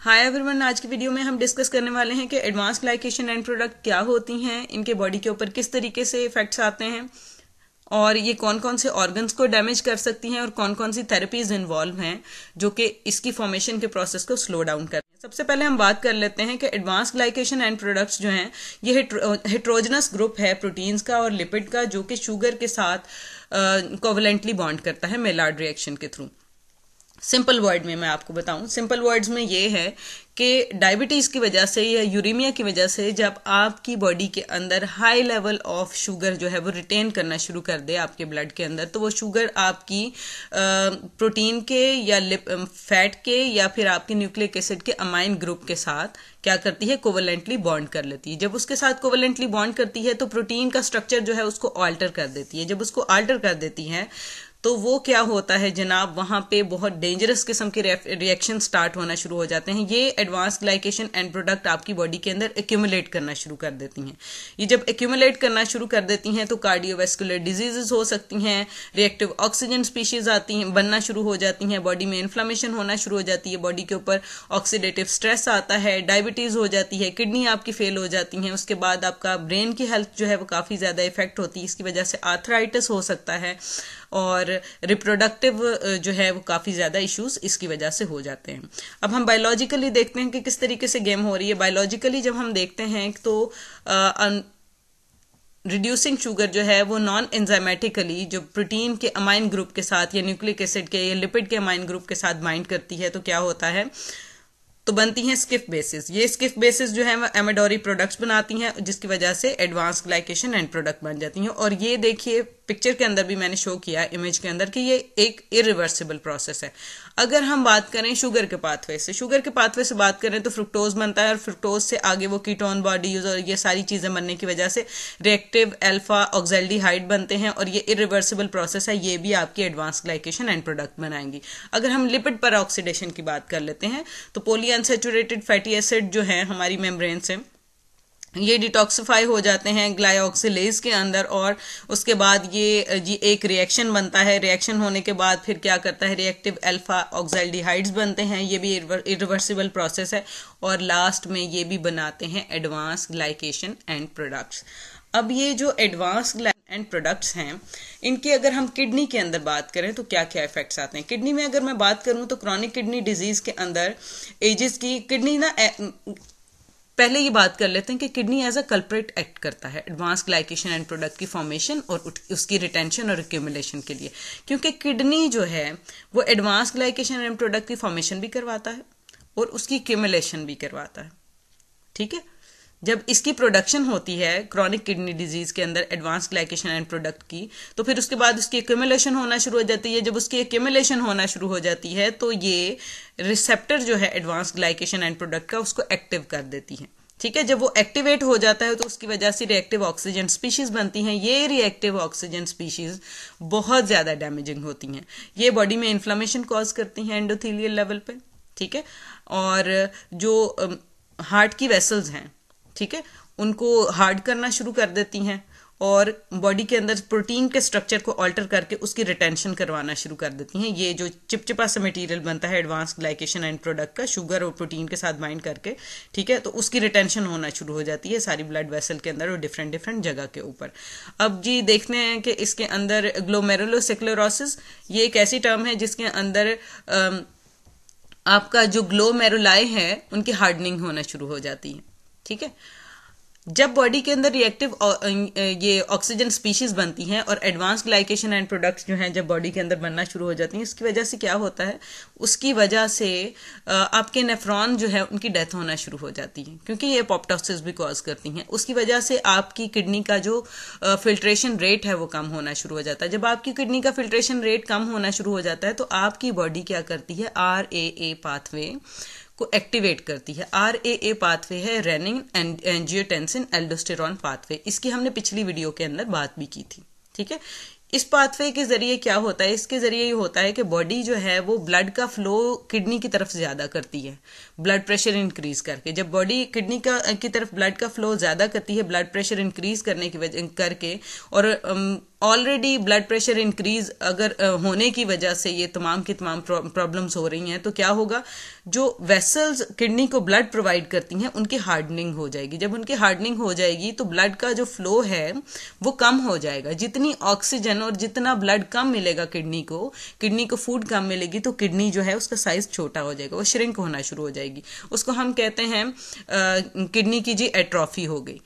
hi everyone आज की video में हम डिस्कस करने वाले हैं कि एडवांस ग्लाइकेशन एंड प्रोडक्ट क्या होती हैं इनके बॉडी के ऊपर किस तरीके से इफेक्ट्स आते हैं और ये कौन कौन से ऑर्गन्स को डैमेज कर सकती हैं और कौन कौन सी थेरेपीज इन्वॉल्व हैं जो कि इसकी फॉर्मेशन के प्रोसेस को स्लो डाउन कर सबसे पहले हम बात कर लेते हैं कि एडवांस ग्लाइकेशन एंड प्रोडक्ट्स जो हैं ये हेट्रोजनस ग्रुप है प्रोटीन्स का और लिपिड का जो कि शुगर के साथ कोवलेंटली बॉन्ड करता है मेलाड रिएक्शन के थ्रू सिंपल वर्ड में मैं आपको बताऊं सिंपल वर्ड्स में ये है कि डायबिटीज़ की वजह से या यूरिमिया की वजह से जब आपकी बॉडी के अंदर हाई लेवल ऑफ शुगर जो है वो रिटेन करना शुरू कर दे आपके ब्लड के अंदर तो वो शुगर आपकी प्रोटीन के या फैट के या फिर आपके न्यूक्लिक एसिड के अमाइन ग्रुप के साथ क्या करती है कोवलेंटली बॉन्ड कर लेती है जब उसके साथ कोवलेंटली बॉन्ड करती है तो प्रोटीन का स्ट्रक्चर जो है उसको ऑल्टर कर देती है जब उसको ऑल्टर कर देती है तो वो क्या होता है जनाब वहाँ पे बहुत डेंजरस किस्म के रिएक्शन स्टार्ट होना शुरू हो जाते हैं ये एडवांस ग्लाइकेशन एंड प्रोडक्ट आपकी बॉडी के अंदर एक्यूमुलेट करना शुरू कर देती हैं ये जब एक्यूमुलेट करना शुरू कर देती हैं तो कार्डियोवेस्कुलर डिजीजेस हो सकती हैं रिएक्टिव ऑक्सीजन स्पीशीज आती हैं बनना शुरू हो जाती हैं बॉडी में इन्फ्लामेशन होना शुरू हो जाती है बॉडी के ऊपर ऑक्सीडेटिव स्ट्रेस आता है डायबिटीज़ हो जाती है किडनी आपकी फेल हो जाती है उसके बाद आपका ब्रेन की हेल्थ जो है वो काफ़ी ज़्यादा इफेक्ट होती है इसकी वजह से आर्थराइटिस हो सकता है और रिप्रोडक्टिव जो है वो काफ़ी ज़्यादा इश्यूज इसकी वजह से हो जाते हैं अब हम बायोलॉजिकली देखते हैं कि किस तरीके से गेम हो रही है बायोलॉजिकली जब हम देखते हैं तो आ, रिड्यूसिंग शुगर जो है वो नॉन एंजाइमेटिकली जो प्रोटीन के अमाइन ग्रुप के साथ या न्यूक्लिक एसिड के या लिपिड के अमाइन ग्रुप के साथ बाइंड करती है तो क्या होता है तो बनती हैं स्किफ बेसिस ये स्किफ बेसिस जो है एमेडोरी प्रोडक्ट्स बनाती हैं जिसकी वजह से एडवांस ग्लाइकेशन एंड प्रोडक्ट बन जाती हैं और ये देखिए पिक्चर के अंदर भी मैंने शो किया है इमेज के अंदर कि ये एक इरिवर्सिबल प्रोसेस है अगर हम बात करें शुगर के पाथवे से शुगर के पाथवे से बात करें तो फ्रुक्टोज बनता है और फ्रुक्टोज से आगे वो कीटोन बॉडीज और ये सारी चीज़ें बनने की वजह से रिएक्टिव एल्फा ऑक्जेल्डिहाइड बनते हैं और ये इरिवर्सिबल प्रोसेस है ये भी आपकी एडवांस ग्लाइकेशन एंड प्रोडक्ट बनाएंगी अगर हम लिपिड पर ऑक्सीडेशन की बात कर लेते हैं तो पोली फैटी एसिड जो है हमारी मेम्ब्रेन से ये डिटॉक्सिफाई हो जाते हैं ग्लाइक्सिलेज के अंदर और उसके बाद ये जी एक रिएक्शन बनता है रिएक्शन होने के बाद फिर क्या करता है रिएक्टिव अल्फा ऑक्साइल्डिहाइड्स बनते हैं ये भी इरिवर्सिबल प्रोसेस है और लास्ट में ये भी बनाते हैं एडवांस ग्लाइकेशन एंड प्रोडक्ट्स अब ये जो एडवांस एंड प्रोडक्ट्स हैं इनके अगर हम किडनी के अंदर बात करें तो क्या क्या इफेक्ट्स आते हैं किडनी में अगर मैं बात करूं तो क्रॉनिक किडनी डिजीज के अंदर एजेस की किडनी ना पहले ये बात कर लेते हैं कि kidney as a culprit act करता है एडवांस ग्लाइकेशन एंड प्रोडक्ट की फॉर्मेशन और उसकी रिटेंशन और एक्यूमुलेशन के लिए क्योंकि किडनी जो है वो एडवांस ग्लाइकेशन एंड प्रोडक्ट की फॉर्मेशन भी करवाता है और उसकी एक्यूमुलेशन भी करवाता है ठीक है जब इसकी प्रोडक्शन होती है क्रॉनिक किडनी डिजीज के अंदर एडवांस ग्लाइकेशन एंड प्रोडक्ट की तो फिर उसके बाद उसकी एक्यूमुलेशन होना शुरू हो जाती है जब उसकी एक्यूमुलेशन होना शुरू हो जाती है तो ये रिसेप्टर जो है एडवांस ग्लाइकेशन एंड प्रोडक्ट का उसको एक्टिव कर देती है ठीक है जब वो एक्टिवेट हो जाता है तो उसकी वजह से रिएक्टिव ऑक्सीजन स्पीशीज बनती हैं ये रिएक्टिव ऑक्सीजन स्पीशीज बहुत ज़्यादा डैमेजिंग होती हैं ये बॉडी में इन्फ्लामेशन कॉज करती हैं एंडोथीलियल लेवल पे ठीक है और जो हार्ट um, की वेसल्स हैं ठीक है उनको हार्ड करना शुरू कर देती हैं और बॉडी के अंदर प्रोटीन के स्ट्रक्चर को ऑल्टर करके उसकी रिटेंशन करवाना शुरू कर देती हैं ये जो चिपचिपा सा मटेरियल बनता है एडवांस ग्लाइकेशन एंड प्रोडक्ट का शुगर और प्रोटीन के साथ बाइंड करके ठीक है तो उसकी रिटेंशन होना शुरू हो जाती है सारी ब्लड वेसल के अंदर और डिफरेंट डिफरेंट जगह के ऊपर अब जी देखते हैं कि इसके अंदर ग्लोमेरुलोसिक्लोरोसिस ये एक ऐसी टर्म है जिसके अंदर आ, आपका जो ग्लोमेरुलाई है उनकी हार्डनिंग होना शुरू हो जाती है ठीक है जब बॉडी के अंदर रिएक्टिव ये ऑक्सीजन स्पीशीज बनती हैं और एडवांस ग्लाइकेशन एंड प्रोडक्ट्स जो हैं जब बॉडी के अंदर बनना शुरू हो जाती हैं उसकी वजह से क्या होता है उसकी वजह से आपके नेफ्रॉन जो है उनकी डेथ होना शुरू हो जाती है क्योंकि ये पॉपटॉक्सिस भी कॉज करती हैं उसकी वजह से आपकी किडनी का जो फिल्ट्रेशन रेट है वो कम होना शुरू हो जाता है जब आपकी किडनी का फिल्ट्रेशन रेट कम होना शुरू हो जाता है तो आपकी बॉडी क्या करती है आर ए ए पाथवे को एक्टिवेट करती है आर ए ए पाथवे है रेनिन एंजियोटेंसिन एल्डोस्टेरॉन पाथवे इसकी हमने पिछली वीडियो के अंदर बात भी की थी ठीक है इस पाथवे के जरिए क्या होता है इसके जरिए ये होता है कि बॉडी जो है वो ब्लड का फ्लो किडनी की तरफ ज्यादा करती है ब्लड प्रेशर इंक्रीज करके जब बॉडी किडनी का की तरफ ब्लड का फ्लो ज्यादा करती है ब्लड प्रेशर इंक्रीज करने की वजह करके और um, already blood pressure increase अगर होने की वजह से ये तमाम की तमाम प्रॉब्लम्स हो रही हैं तो क्या होगा जो वेसल्स किडनी को ब्लड प्रोवाइड करती हैं उनकी हार्डनिंग हो जाएगी जब उनकी हार्डनिंग हो जाएगी तो ब्लड का जो फ्लो है वो कम हो जाएगा जितनी ऑक्सीजन और जितना ब्लड कम मिलेगा किडनी को किडनी को फूड कम मिलेगी तो किडनी जो है उसका साइज छोटा हो जाएगा वो श्रिंक होना शुरू हो जाएगी उसको हम कहते हैं किडनी की जी एट्रॉफी हो गई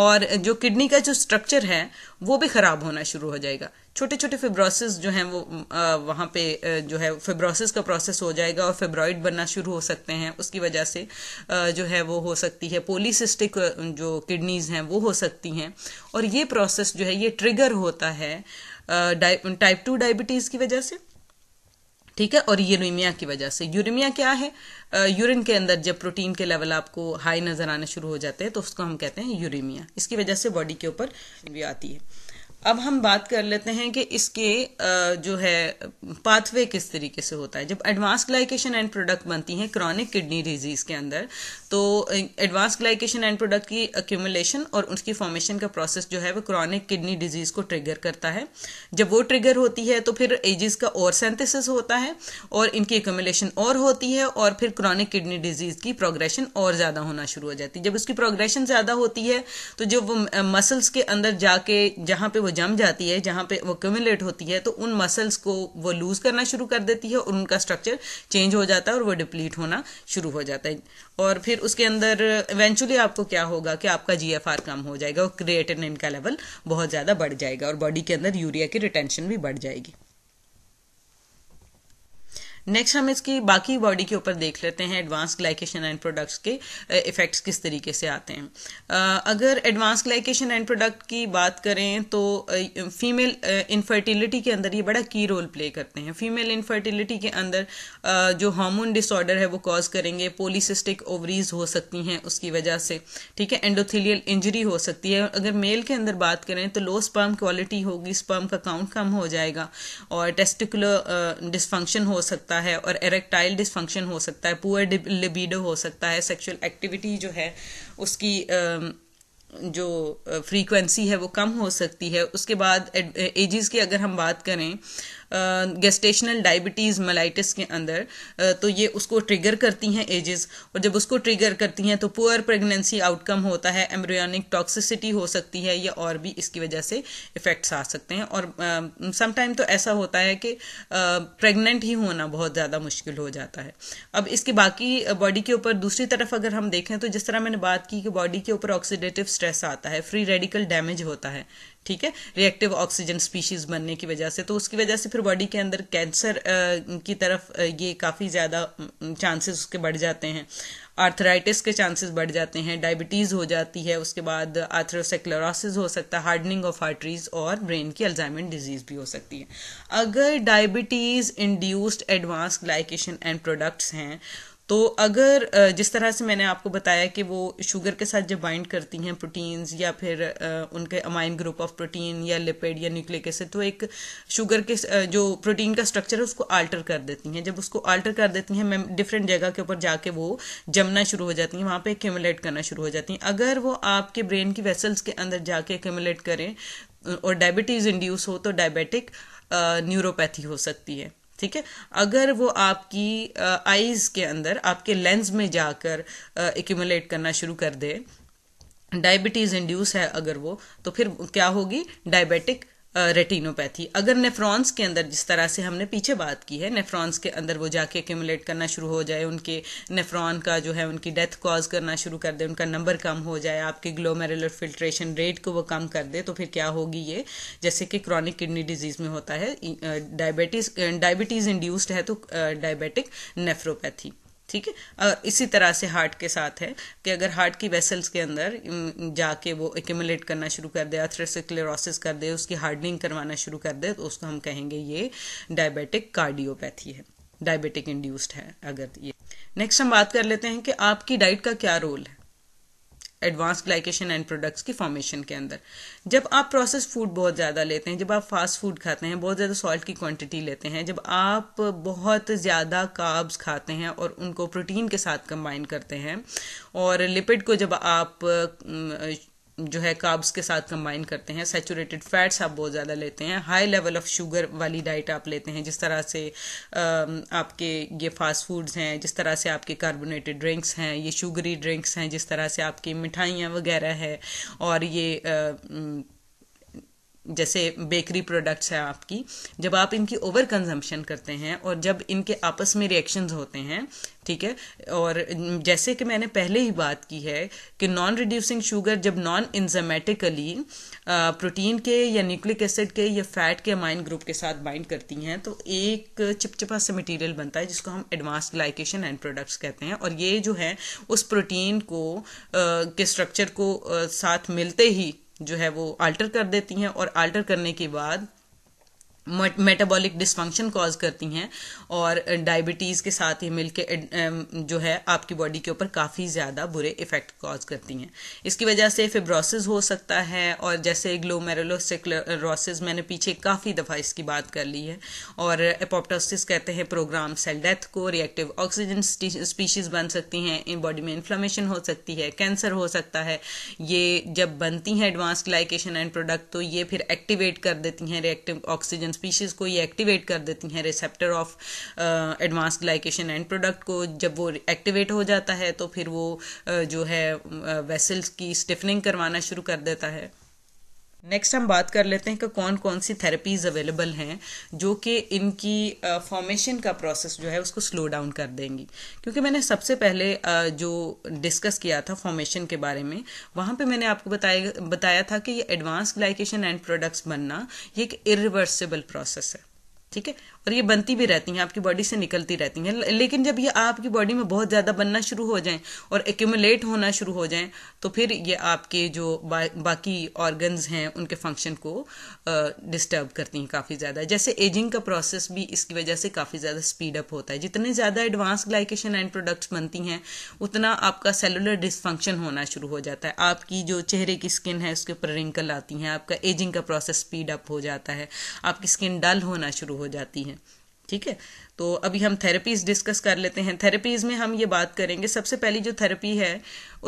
और जो किडनी का जो स्ट्रक्चर है वो भी खराब होना शुरू हो जाएगा छोटे छोटे फिब्रोसिस जो हैं वो वहाँ पे जो है फिब्रोसिस का प्रोसेस हो जाएगा और फिब्रॉइड बनना शुरू हो सकते हैं उसकी वजह से जो है वो हो सकती है पोलिसिस्टिक जो किडनीज हैं वो हो सकती हैं और ये प्रोसेस जो है ये ट्रिगर होता है टाइप टू डायबिटीज़ की वजह से ठीक है और यूरिमिया की वजह से यूरिमिया क्या है यूरिन के अंदर जब प्रोटीन के लेवल आपको हाई नजर आने शुरू हो जाते हैं तो उसको हम कहते हैं यूरिमिया इसकी वजह से बॉडी के ऊपर भी आती है अब हम बात कर लेते हैं कि इसके जो है पाथवे किस तरीके से होता है जब एडवांस ग्लाइकेशन एंड प्रोडक्ट बनती है क्रॉनिक किडनी डिजीज के अंदर तो एडवांस ग्लाइकेशन एंड प्रोडक्ट की अक्यूमुलेशन और उसकी फॉर्मेशन का प्रोसेस जो है वो क्रॉनिक किडनी डिजीज को ट्रिगर करता है जब वो ट्रिगर होती है तो फिर एजिस का और सेंथिस होता है और इनकी एक्यूमुलेशन और होती है और फिर क्रॉनिक किडनी डिजीज की प्रोग्रेशन और ज्यादा होना शुरू हो जाती है जब उसकी प्रोग्रेशन ज्यादा होती है तो जो वो मसल्स के अंदर जाके जहां पे वो जम जाती है जहां पे वो क्यूमुलेट होती है तो उन मसल्स को वो लूज करना शुरू कर देती है और उनका स्ट्रक्चर चेंज हो जाता है और वो डिप्लीट होना शुरू हो जाता है और फिर उसके अंदर इवेंचुअली आपको क्या होगा कि आपका जी कम हो जाएगा और क्रिएटिनिन का लेवल बहुत ज़्यादा बढ़ जाएगा और बॉडी के अंदर यूरिया की रिटेंशन भी बढ़ जाएगी नेक्स्ट हम इसकी बाकी बॉडी के ऊपर देख लेते हैं एडवांस ग्लाइकेशन एंड प्रोडक्ट्स के इफेक्ट्स किस तरीके से आते हैं अगर एडवांस ग्लाइकेशन एंड प्रोडक्ट की बात करें तो फीमेल इनफर्टिलिटी के अंदर ये बड़ा की रोल प्ले करते हैं फीमेल इनफर्टिलिटी के अंदर जो हार्मोन डिसऑर्डर है वो कॉज करेंगे पोलिसिस्टिक ओवरीज हो सकती हैं उसकी वजह से ठीक है एंडोथीलियल इंजरी हो सकती है अगर मेल के अंदर बात करें तो लो स्पर्म क्वालिटी होगी स्पर्म का काउंट कम हो जाएगा और टेस्टिकुलर डिस्फंक्शन हो सकता सकता है और एरेक्टाइल डिसफंक्शन हो सकता है पुअर लिबिडो हो सकता है सेक्सुअल एक्टिविटी जो है उसकी जो फ्रीक्वेंसी है वो कम हो सकती है उसके बाद एजेस की अगर हम बात करें गेस्टेशनल डायबिटीज़ मलाइटिस के अंदर तो ये उसको ट्रिगर करती हैं एजेस और जब उसको ट्रिगर करती हैं तो पुअर प्रेगनेंसी आउटकम होता है एम्ब्रियोनिक टॉक्सिसिटी हो सकती है या और भी इसकी वजह से इफ़ेक्ट्स आ सकते हैं और समटाइम तो ऐसा होता है कि प्रेगनेंट ही होना बहुत ज़्यादा मुश्किल हो जाता है अब इसके बाकी बॉडी के ऊपर दूसरी तरफ अगर हम देखें तो जिस तरह मैंने बात की कि बॉडी के ऊपर ऑक्सीडेटिव स्ट्रेस आता है फ्री रेडिकल डैमेज होता है ठीक है रिएक्टिव ऑक्सीजन स्पीशीज बनने की वजह से तो उसकी वजह से फिर बॉडी के अंदर कैंसर की तरफ ये काफ़ी ज़्यादा चांसेस उसके बढ़ जाते हैं आर्थराइटिस के चांसेस बढ़ जाते हैं डायबिटीज़ हो जाती है उसके बाद आर्थरोसेक्लोरोसिस हो सकता है हार्डनिंग ऑफ आर्टरीज और ब्रेन की अल्जाइमेंट डिजीज़ भी हो सकती है अगर diabetes induced advance glycation end products हैं तो अगर जिस तरह से मैंने आपको बताया कि वो शुगर के साथ जब बाइंड करती हैं प्रोटीन्स या फिर उनके अमाइन ग्रुप ऑफ प्रोटीन या लिपिड या न्यूक्लिक एसिड तो एक शुगर के जो प्रोटीन का स्ट्रक्चर है उसको अल्टर कर देती हैं जब उसको आल्टर कर देती हैं मैम डिफरेंट जगह के ऊपर जाके वो जमना शुरू हो जाती हैं वहाँ पर एक्यूमुलेट करना शुरू हो जाती हैं अगर वो आपके ब्रेन की वेसल्स के अंदर जाके एक्यूमुलेट करें और डायबिटीज़ इंड्यूस हो तो डायबिटिक न्यूरोपैथी हो सकती है ठीक है अगर वो आपकी आईज के अंदर आपके लेंस में जाकर एक्यूमुलेट करना शुरू कर दे डायबिटीज इंड्यूस है अगर वो तो फिर क्या होगी डायबिटिक रेटिनोपैथी अगर नेफ्रॉन्स के अंदर जिस तरह से हमने पीछे बात की है नेफ्रॉन्स के अंदर वो जाके एक्यूमुलेट करना शुरू हो जाए उनके नेफ्रॉन का जो है उनकी डेथ कॉज करना शुरू कर दे उनका नंबर कम हो जाए आपके ग्लोमेरुलर फिल्ट्रेशन रेट को वो कम कर दे तो फिर क्या होगी ये जैसे कि क्रॉनिक किडनी डिजीज में होता है डायबिटीज डायबिटीज इंड्यूस्ड है तो डायबिटिक नेफ्रोपैथी ठीक है इसी तरह से हार्ट के साथ है कि अगर हार्ट की वेसल्स के अंदर जाके वो एक्यूमुलेट करना शुरू कर दे अथ्रेसिक्लेरोसिस कर दे उसकी हार्डनिंग करवाना शुरू कर दे तो उसको हम कहेंगे ये डायबिटिक कार्डियोपैथी है डायबिटिक इंड्यूस्ड है अगर ये नेक्स्ट हम बात कर लेते हैं कि आपकी डाइट का क्या रोल है एडवांस ग्लाइकेशन एंड प्रोडक्ट्स की फॉर्मेशन के अंदर जब आप प्रोसेस फूड बहुत ज़्यादा लेते हैं जब आप फास्ट फूड खाते हैं बहुत ज़्यादा सॉल्ट की क्वांटिटी लेते हैं जब आप बहुत ज़्यादा काब्स खाते हैं और उनको प्रोटीन के साथ कंबाइन करते हैं और लिपिड को जब आप जो है काब्स के साथ कंबाइन करते हैं सेचूरेटेड फैट्स आप बहुत ज़्यादा लेते हैं हाई लेवल ऑफ शुगर वाली डाइट आप लेते हैं जिस तरह से आपके ये फास्ट फूड्स हैं जिस तरह से आपके कार्बोनेटेड ड्रिंक्स हैं ये शुगरी ड्रिंक्स हैं जिस तरह से आपकी मिठाइयाँ वगैरह है और ये जैसे बेकरी प्रोडक्ट्स है आपकी जब आप इनकी ओवर कंजम्पशन करते हैं और जब इनके आपस में रिएक्शंस होते हैं ठीक है और जैसे कि मैंने पहले ही बात की है कि नॉन रिड्यूसिंग शुगर जब नॉन इंजमेटिकली प्रोटीन के या न्यूक्लिक एसिड के या फैट के अमाइन ग्रुप के साथ बाइंड करती हैं तो एक चिपचिपा सा मटेरियल बनता है जिसको हम एडवांस ग्लाइकेशन एंड प्रोडक्ट्स कहते हैं और ये जो है उस प्रोटीन को आ, के स्ट्रक्चर को आ, साथ मिलते ही जो है वो अल्टर कर देती हैं और अल्टर करने के बाद मेटाबॉलिक डिस्फंक्शन कॉज करती हैं और डायबिटीज़ के साथ ही मिलके जो है आपकी बॉडी के ऊपर काफ़ी ज़्यादा बुरे इफ़ेक्ट कॉज करती हैं इसकी वजह से फिब्रोसिस हो सकता है और जैसे ग्लोमेरोलोसिक्लोरोसिस मैंने पीछे काफ़ी दफ़ा इसकी बात कर ली है और एपोप्टोसिस कहते हैं प्रोग्राम सेल डेथ को रिएक्टिव ऑक्सीजन स्पीशीज़ बन सकती हैं इन बॉडी में इन्फ्लामेशन हो सकती है कैंसर हो सकता है ये जब बनती हैं एडवांस ग्लाइकेशन एंड प्रोडक्ट तो ये फिर एक्टिवेट कर देती हैं रिएक्टिव ऑक्सीजन स्पीशीज को ये एक्टिवेट कर देती हैं receptor of advance glycation end product को जब वो एक्टिवेट हो जाता है तो फिर वो uh, जो है वेसल्स uh, की स्टिफनिंग करवाना शुरू कर देता है नेक्स्ट हम बात कर लेते हैं कि कौन कौन सी थेरेपीज अवेलेबल हैं जो कि इनकी फॉर्मेशन का प्रोसेस जो है उसको स्लो डाउन कर देंगी क्योंकि मैंने सबसे पहले जो डिस्कस किया था फॉर्मेशन के बारे में वहाँ पे मैंने आपको बताया बताया था कि ये एडवांस ग्लाइकेशन एंड प्रोडक्ट्स बनना ये एक इरिवर्सिबल प्रोसेस है ठीक है और ये बनती भी रहती हैं आपकी बॉडी से निकलती रहती हैं लेकिन जब ये आपकी बॉडी में बहुत ज़्यादा बनना शुरू हो जाए और एक्यूमुलेट होना शुरू हो जाए तो फिर ये आपके जो बा, बाकी ऑर्गन्स हैं उनके फंक्शन को डिस्टर्ब करती हैं काफ़ी ज़्यादा जैसे एजिंग का प्रोसेस भी इसकी वजह से काफ़ी ज़्यादा स्पीड अप होता है जितने ज़्यादा एडवांस ग्लाइकेशन एंड प्रोडक्ट्स बनती हैं उतना आपका सेलुलर डिसफंक्शन होना शुरू हो जाता है आपकी जो चेहरे की स्किन है उसके ऊपर रिंकल आती हैं आपका एजिंग का प्रोसेस स्पीड अप हो जाता है आपकी स्किन डल होना शुरू हो जाती है ठीक है तो अभी हम थेरेपीज डिस्कस कर लेते हैं थेरेपीज में हम ये बात करेंगे सबसे पहली जो थेरेपी है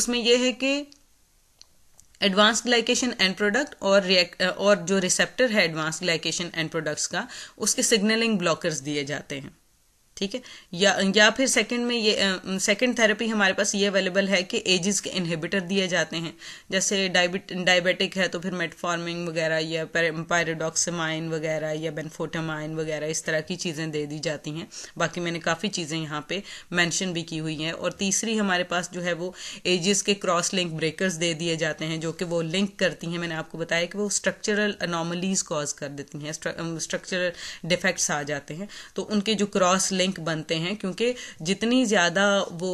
उसमें यह है कि एडवांस ग्लाइकेशन एंड प्रोडक्ट और रिएक्ट और जो रिसेप्टर है एडवांस ग्लाइकेशन एंड प्रोडक्ट्स का उसके सिग्नलिंग ब्लॉकर्स दिए जाते हैं ठीक है या या फिर सेकंड में ये सेकंड थेरेपी हमारे पास ये अवेलेबल है कि एजिस के इनहिबिटर दिए जाते हैं जैसे डायबिट डायबिटिक है तो फिर मेटफॉर्मिंग वगैरह या पायरोडॉक्समाइन वगैरह या बेनफोटामाइन वगैरह इस तरह की चीज़ें दे दी जाती हैं बाकी मैंने काफ़ी चीज़ें यहाँ पे मेंशन भी की हुई हैं और तीसरी हमारे पास जो है वो एजिस के क्रॉस लिंक ब्रेकर्स दे दिए जाते हैं जो कि वो लिंक करती हैं मैंने आपको बताया कि वो स्ट्रक्चरल अनोमलीज कॉज कर देती हैं स्ट्रक्चरल डिफेक्ट्स आ जाते हैं तो उनके जो क्रॉस लिंक बनते हैं क्योंकि जितनी ज़्यादा वो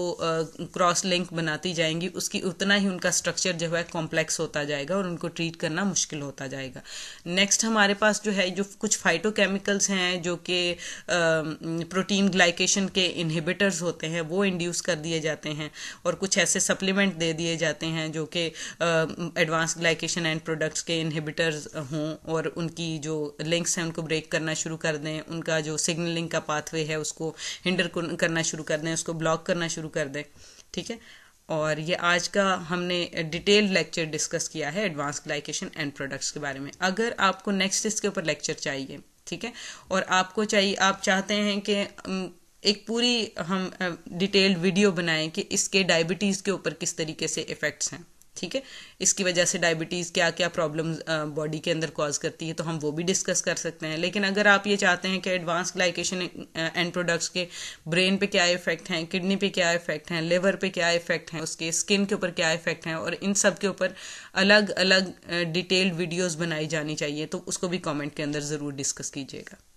क्रॉस लिंक बनाती जाएंगी उसकी उतना ही उनका स्ट्रक्चर जो है कॉम्प्लेक्स होता जाएगा और उनको ट्रीट करना मुश्किल होता जाएगा नेक्स्ट हमारे पास जो है जो कुछ फाइटोकेमिकल्स हैं जो कि प्रोटीन ग्लाइकेशन के इनहिबिटर्स होते हैं वो इंड्यूस कर दिए जाते हैं और कुछ ऐसे सप्लीमेंट दे दिए जाते हैं जो कि एडवांस ग्लाइकेशन एंड प्रोडक्ट्स के इनहिबिटर्स हों और उनकी जो लिंक्स हैं उनको ब्रेक करना शुरू कर दें उनका जो सिग्नलिंग का पाथवे है उसको उसको हिंडर करना शुरू कर दें उसको ब्लॉक करना शुरू कर दें ठीक है और ये आज का हमने डिटेल लेक्चर डिस्कस किया है एडवांस ग्लाइकेशन एंड प्रोडक्ट्स के बारे में अगर आपको नेक्स्ट इसके ऊपर लेक्चर चाहिए ठीक है और आपको चाहिए आप चाहते हैं कि एक पूरी हम डिटेल्ड वीडियो बनाएं कि इसके डायबिटीज़ के ऊपर किस तरीके से इफ़ेक्ट्स हैं ठीक है इसकी वजह से डायबिटीज़ क्या क्या प्रॉब्लम बॉडी के अंदर कॉज करती है तो हम वो भी डिस्कस कर सकते हैं लेकिन अगर आप ये चाहते हैं कि एडवांस ग्लाइकेशन एंड प्रोडक्ट्स के ब्रेन पे क्या इफेक्ट हैं किडनी पे क्या इफेक्ट हैं लिवर पे क्या इफेक्ट हैं उसके स्किन के ऊपर क्या इफेक्ट हैं और इन सब के ऊपर अलग अलग डिटेल्ड वीडियोज़ बनाई जानी चाहिए तो उसको भी कॉमेंट के अंदर ज़रूर डिस्कस कीजिएगा